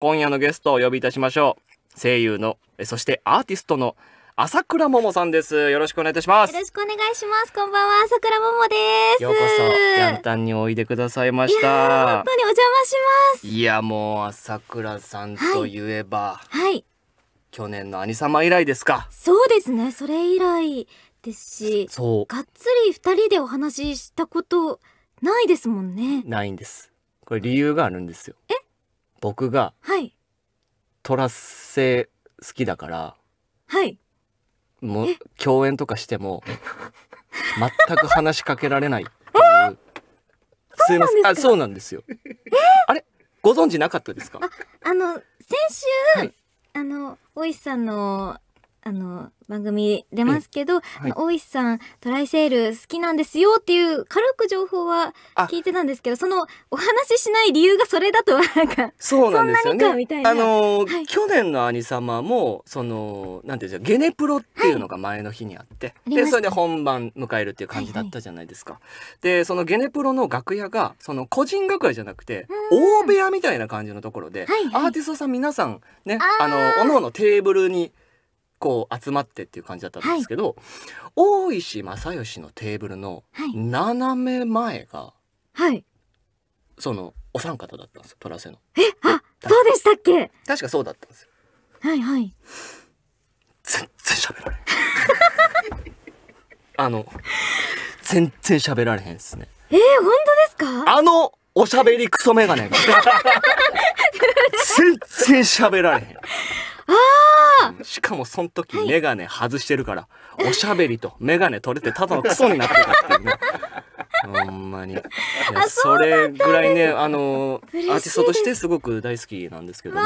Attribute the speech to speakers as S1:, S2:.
S1: 今夜のゲストをお呼びいたしましょう。声優の、そしてアーティストの朝倉桃さんです。よろしくお願いいたします。よ
S2: ろしくお願いします。こんばんは、朝倉桃です。ようこそ、ヤン
S1: タンにおいでくださいました。本当
S2: にお邪魔します。
S1: いや、もう朝倉さんといえば、はい、はい。去年の兄様以来ですか。
S2: そうですね、それ以来ですし、そう。がっつり二人でお話ししたことないですもんね。
S1: ないんです。これ理由があるんですよ。僕が、はい。トラッセ好きだから、はい。もう、共演とかしても、全く話しかけられないっていう。すいません。あ、そうなんですよ。あれご存知なかったですか
S2: あの、先週、はい、あの、大石さんのあの、番組出ますけど、はい、大石さん、トライセール好きなんですよっていう軽く情報は聞いてたんですけど、そのお話ししない理由がそれだとは、なんか、そうなんですよね。あの
S1: ーはい、去年の兄様も、その、なんていうんゲネプロっていうのが前の日にあって、はい、で、それで本番迎えるっていう感じだったじゃないですか。はいはい、で、そのゲネプロの楽屋が、その個人楽屋じゃなくて、大部屋みたいな感じのところで、はいはい、アーティストさん皆さんね、あの、おのおのテーブルに構集まってっていう感じだったんですけど、はい、大石正義のテーブルの斜め前が、はい、そのお三方だったんですよトラセの。えあそ
S2: うでしたっけ確かそうだったんですよ。はいはい。
S1: 全然喋られへん。あの全然喋られへんっすね。えー、本当ですかあのおしゃべりクソメガネが全然喋られへん。しかもその時メガネ外してるから、おしゃべりとメガネ取れてただのクソになってたっていうね。ほんまに。
S2: それぐらいね、あの、アーティストとして
S1: すごく大好きなんですけども、